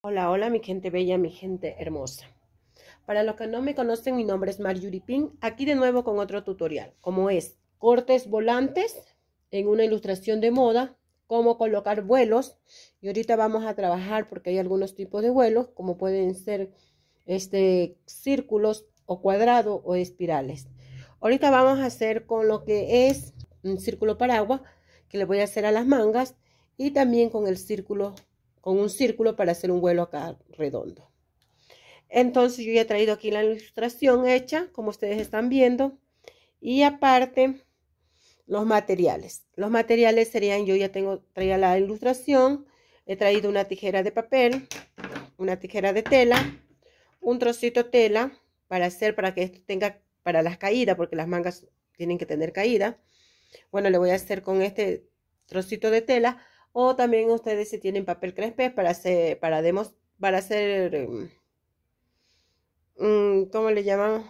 Hola, hola, mi gente bella, mi gente hermosa. Para los que no me conocen, mi nombre es Marjorie Ping. Aquí de nuevo con otro tutorial, como es cortes volantes en una ilustración de moda, cómo colocar vuelos. Y ahorita vamos a trabajar porque hay algunos tipos de vuelos, como pueden ser este círculos o cuadrados o espirales. Ahorita vamos a hacer con lo que es un círculo paraguas que le voy a hacer a las mangas y también con el círculo con un círculo para hacer un vuelo acá redondo. Entonces yo ya he traído aquí la ilustración hecha, como ustedes están viendo. Y aparte, los materiales. Los materiales serían, yo ya tengo, traía la ilustración, he traído una tijera de papel, una tijera de tela, un trocito de tela para hacer, para que esto tenga, para las caídas, porque las mangas tienen que tener caída. Bueno, le voy a hacer con este trocito de tela o también ustedes si tienen papel crespe para hacer, para demos, para hacer, mm, mm, ¿cómo le llaman?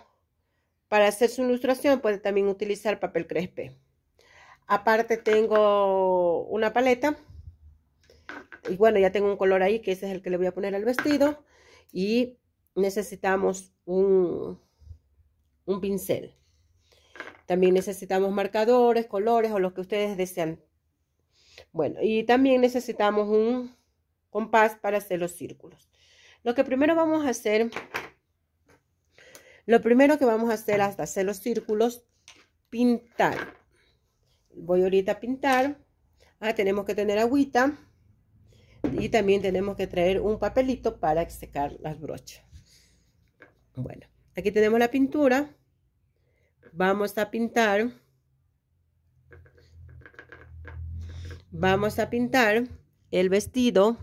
Para hacer su ilustración pueden también utilizar papel crespé. Aparte tengo una paleta. Y bueno, ya tengo un color ahí, que ese es el que le voy a poner al vestido. Y necesitamos un, un pincel. También necesitamos marcadores, colores o lo que ustedes desean. Bueno, y también necesitamos un compás para hacer los círculos. Lo que primero vamos a hacer, lo primero que vamos a hacer hasta hacer los círculos, pintar. Voy ahorita a pintar. Ah, tenemos que tener agüita. Y también tenemos que traer un papelito para secar las brochas. Bueno, aquí tenemos la pintura. Vamos a pintar. Vamos a pintar el vestido.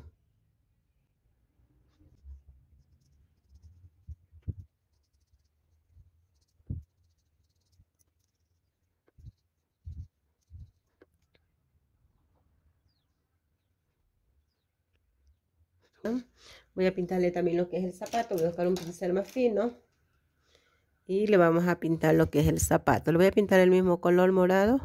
Voy a pintarle también lo que es el zapato. Voy a buscar un pincel más fino. Y le vamos a pintar lo que es el zapato. Le voy a pintar el mismo color morado.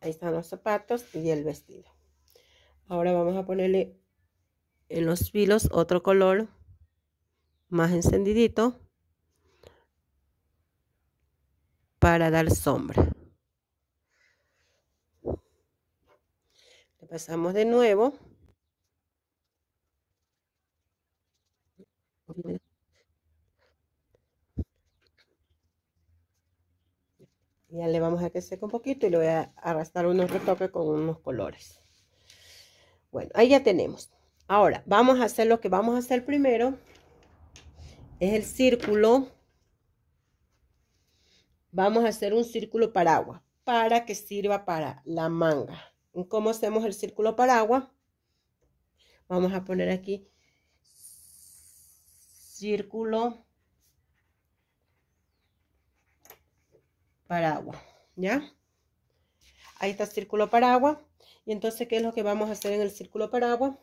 ahí están los zapatos y el vestido. Ahora vamos a ponerle en los filos otro color más encendidito para dar sombra. Le pasamos de nuevo. ya le vamos a que seque un poquito y le voy a arrastrar unos retoques con unos colores bueno ahí ya tenemos ahora vamos a hacer lo que vamos a hacer primero es el círculo vamos a hacer un círculo paraguas para que sirva para la manga ¿cómo hacemos el círculo paraguas? vamos a poner aquí círculo para agua, ¿ya? Ahí está el círculo para agua. Y entonces, ¿qué es lo que vamos a hacer en el círculo para agua?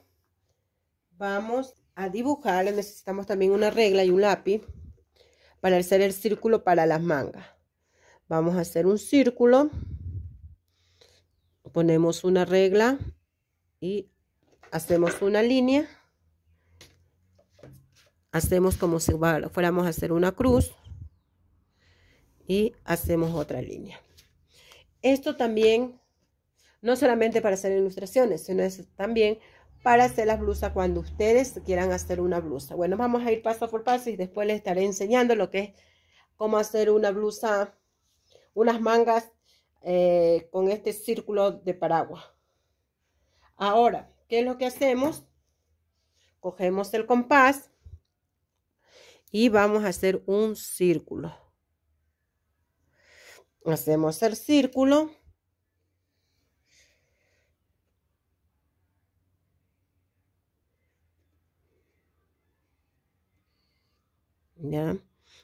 Vamos a dibujar, necesitamos también una regla y un lápiz para hacer el círculo para las mangas. Vamos a hacer un círculo, ponemos una regla y hacemos una línea. Hacemos como si fuéramos a hacer una cruz y hacemos otra línea. Esto también, no solamente para hacer ilustraciones, sino también para hacer las blusas cuando ustedes quieran hacer una blusa. Bueno, vamos a ir paso por paso y después les estaré enseñando lo que es cómo hacer una blusa, unas mangas eh, con este círculo de paraguas. Ahora, ¿qué es lo que hacemos? Cogemos el compás y vamos a hacer un círculo. Hacemos el círculo. Ya.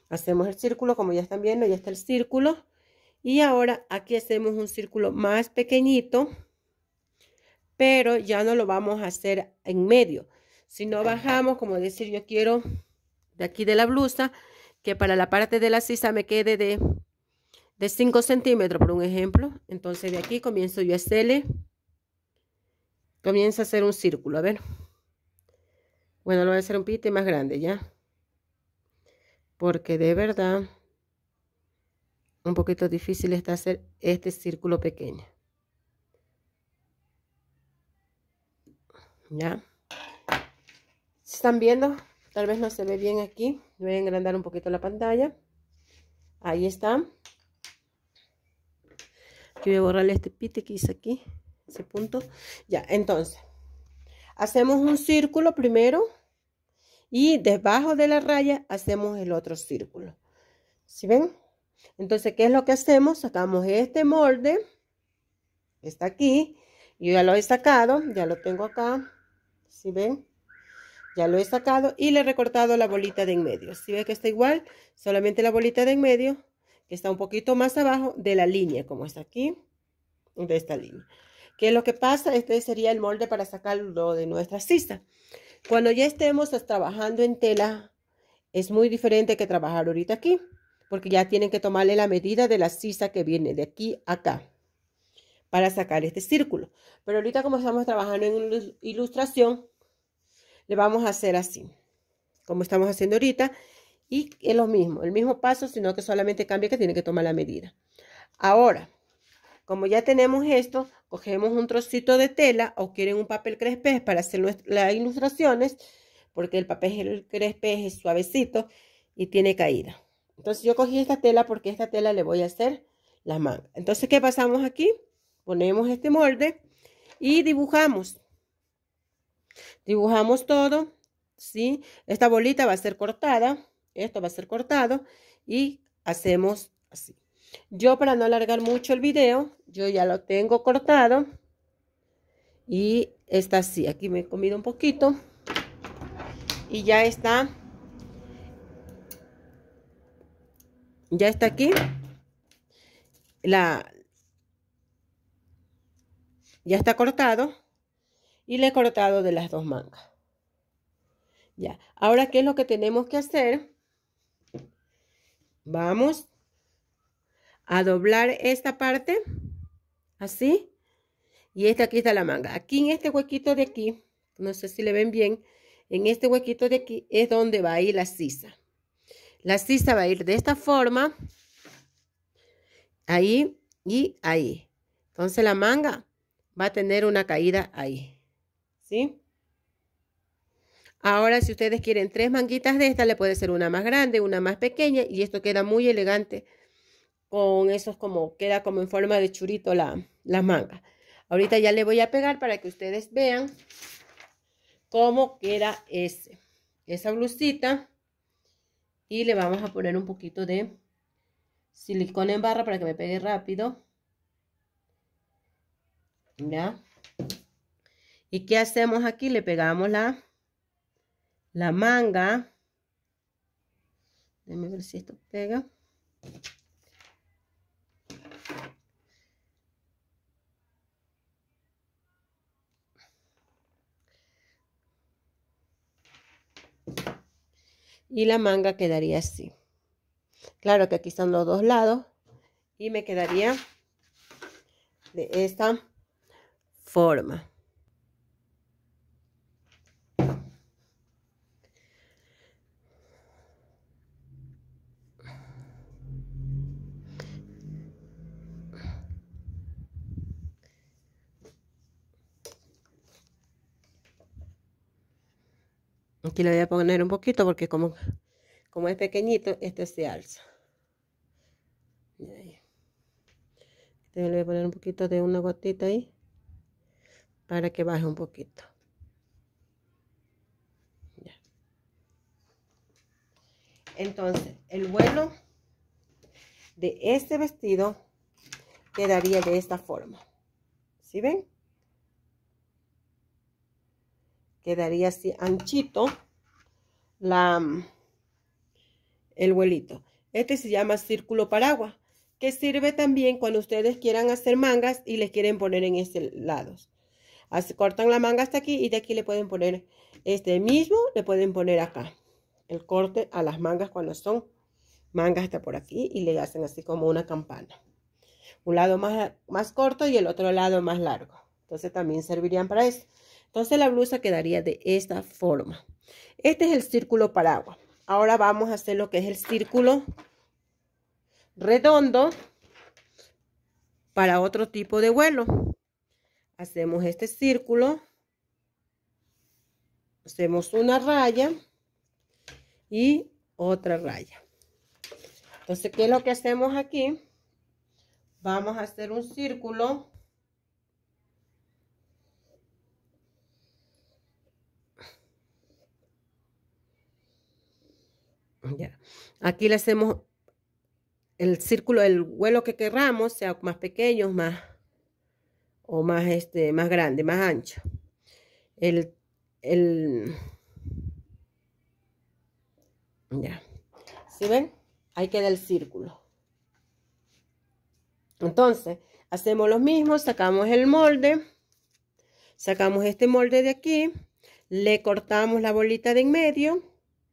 Hacemos el círculo, como ya están viendo, ya está el círculo. Y ahora aquí hacemos un círculo más pequeñito, pero ya no lo vamos a hacer en medio. Si no bajamos, como decir, yo quiero de aquí de la blusa, que para la parte de la sisa me quede de de 5 centímetros, por un ejemplo. Entonces de aquí comienzo yo a hacerle, comienza a hacer un círculo, a ver. Bueno, lo voy a hacer un pite más grande ya. Porque de verdad, un poquito difícil está hacer este círculo pequeño. ¿Ya? están viendo? Tal vez no se ve bien aquí. Voy a engrandar un poquito la pantalla. Ahí está. Aquí voy a borrarle este pite que hice aquí, ese punto. Ya, entonces, hacemos un círculo primero y debajo de la raya hacemos el otro círculo. ¿Sí ven? Entonces, ¿qué es lo que hacemos? Sacamos este molde, está aquí, yo ya lo he sacado, ya lo tengo acá, Si ven? Ya lo he sacado y le he recortado la bolita de en medio. Si ¿Sí que está igual, solamente la bolita de en medio que está un poquito más abajo de la línea, como está aquí, de esta línea. Que es lo que pasa? Este sería el molde para sacarlo de nuestra sisa. Cuando ya estemos pues, trabajando en tela, es muy diferente que trabajar ahorita aquí, porque ya tienen que tomarle la medida de la sisa que viene de aquí acá para sacar este círculo. Pero ahorita como estamos trabajando en ilustración, le vamos a hacer así, como estamos haciendo ahorita, y es lo mismo, el mismo paso, sino que solamente cambia que tiene que tomar la medida. Ahora, como ya tenemos esto, cogemos un trocito de tela o quieren un papel crespés para hacer las ilustraciones, porque el papel crespés es suavecito y tiene caída. Entonces yo cogí esta tela porque esta tela le voy a hacer la manga Entonces, ¿qué pasamos aquí? Ponemos este molde y dibujamos. Dibujamos todo, ¿sí? Esta bolita va a ser cortada esto va a ser cortado y hacemos así. Yo para no alargar mucho el video, yo ya lo tengo cortado. Y está así. Aquí me he comido un poquito. Y ya está. Ya está aquí. La, ya está cortado y le he cortado de las dos mangas. Ya, ahora qué es lo que tenemos que hacer? Vamos a doblar esta parte, así. Y esta aquí está la manga. Aquí en este huequito de aquí, no sé si le ven bien, en este huequito de aquí es donde va a ir la sisa. La sisa va a ir de esta forma, ahí y ahí. Entonces la manga va a tener una caída ahí, ¿sí? Ahora, si ustedes quieren tres manguitas de estas, le puede ser una más grande, una más pequeña, y esto queda muy elegante con esos como, queda como en forma de churito la, la manga. Ahorita ya le voy a pegar para que ustedes vean cómo queda ese, esa blusita. Y le vamos a poner un poquito de silicona en barra para que me pegue rápido. ¿Ya? ¿Y qué hacemos aquí? Le pegamos la la manga. ver si esto pega. Y la manga quedaría así. Claro que aquí están los dos lados. Y me quedaría de esta forma. Aquí le voy a poner un poquito porque como, como es pequeñito, este se alza. Este le voy a poner un poquito de una gotita ahí para que baje un poquito. Entonces, el vuelo de este vestido quedaría de esta forma. ¿Sí ven? quedaría así anchito la, el vuelito. Este se llama círculo paraguas, que sirve también cuando ustedes quieran hacer mangas y les quieren poner en este lado. Así, cortan la manga hasta aquí y de aquí le pueden poner este mismo, le pueden poner acá el corte a las mangas cuando son mangas está por aquí y le hacen así como una campana. Un lado más, más corto y el otro lado más largo. Entonces también servirían para eso. Entonces la blusa quedaría de esta forma. Este es el círculo paraguas. Ahora vamos a hacer lo que es el círculo redondo para otro tipo de vuelo. Hacemos este círculo. Hacemos una raya y otra raya. Entonces, ¿qué es lo que hacemos aquí? Vamos a hacer un círculo Aquí le hacemos el círculo, el vuelo que querramos, sea más pequeño, más o más, este, más grande, más ancho. El, el, ya. ¿Sí ven? Ahí queda el círculo. Entonces, hacemos lo mismo, sacamos el molde, sacamos este molde de aquí, le cortamos la bolita de en medio,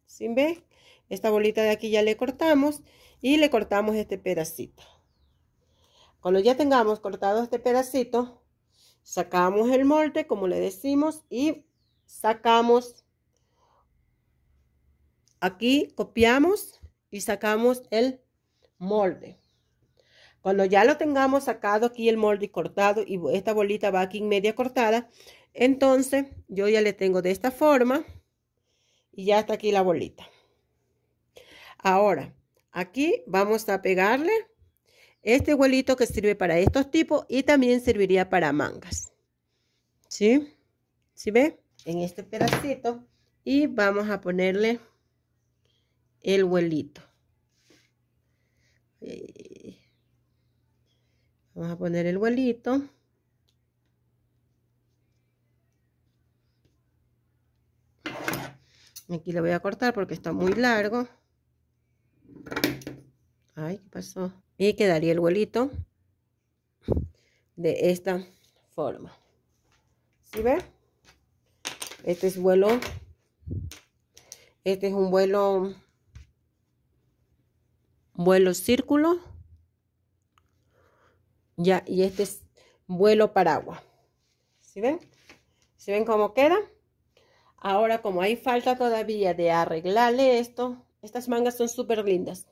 ¿sí ven? Esta bolita de aquí ya le cortamos y le cortamos este pedacito. Cuando ya tengamos cortado este pedacito, sacamos el molde, como le decimos, y sacamos, aquí copiamos y sacamos el molde. Cuando ya lo tengamos sacado aquí el molde cortado y esta bolita va aquí en media cortada, entonces yo ya le tengo de esta forma y ya está aquí la bolita. Ahora, aquí vamos a pegarle este huelito que sirve para estos tipos y también serviría para mangas. ¿Sí? ¿Sí ve? En este pedacito. Y vamos a ponerle el huelito. Vamos a poner el huelito. Aquí lo voy a cortar porque está muy largo. Ay, ¿qué pasó? Y quedaría el vuelito de esta forma. ¿Sí ven? Este es vuelo. Este es un vuelo. Vuelo círculo. Ya, y este es vuelo paraguas. ¿Sí ven? ¿Sí ven cómo queda? Ahora, como hay falta todavía de arreglarle esto, estas mangas son súper lindas.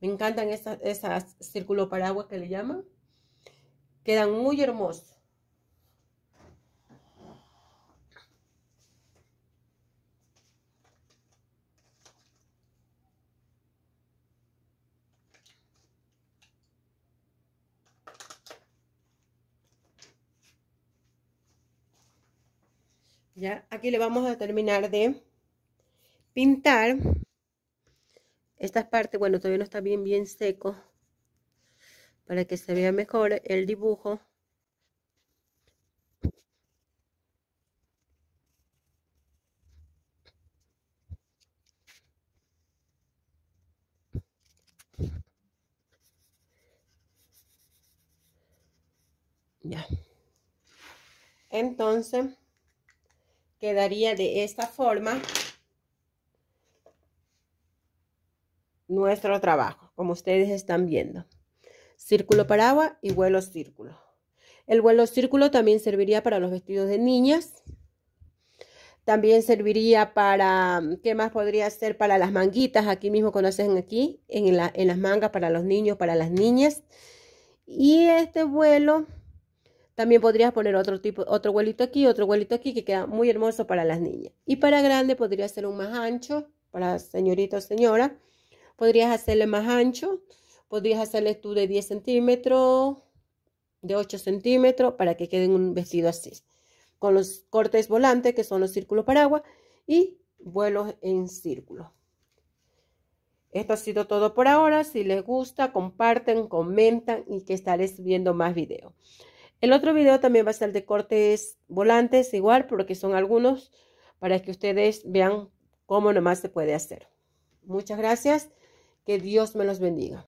Me encantan esas, esas círculo paraguas que le llaman. Quedan muy hermosos. Ya, aquí le vamos a terminar de pintar esta parte, bueno, todavía no está bien, bien seco. Para que se vea mejor el dibujo. Ya. Entonces, quedaría de esta forma. nuestro trabajo, como ustedes están viendo. Círculo para agua y vuelo círculo. El vuelo círculo también serviría para los vestidos de niñas. También serviría para, ¿qué más podría ser? Para las manguitas, aquí mismo conocen aquí, en, las mangas para los niños, para las niñas. Y este vuelo también podrías poner otro tipo, otro vuelito aquí, otro vuelito aquí, que queda muy hermoso para las niñas. Y para grande podría ser un más ancho, para señorita o señora. Podrías hacerle más ancho, podrías hacerle tú de 10 centímetros, de 8 centímetros, para que quede un vestido así. Con los cortes volantes, que son los círculos paraguas, y vuelos en círculo. Esto ha sido todo por ahora. Si les gusta, comparten, comentan y que estaréis viendo más videos. El otro video también va a ser de cortes volantes, igual, porque son algunos para que ustedes vean cómo nomás se puede hacer. Muchas gracias que Dios me los bendiga.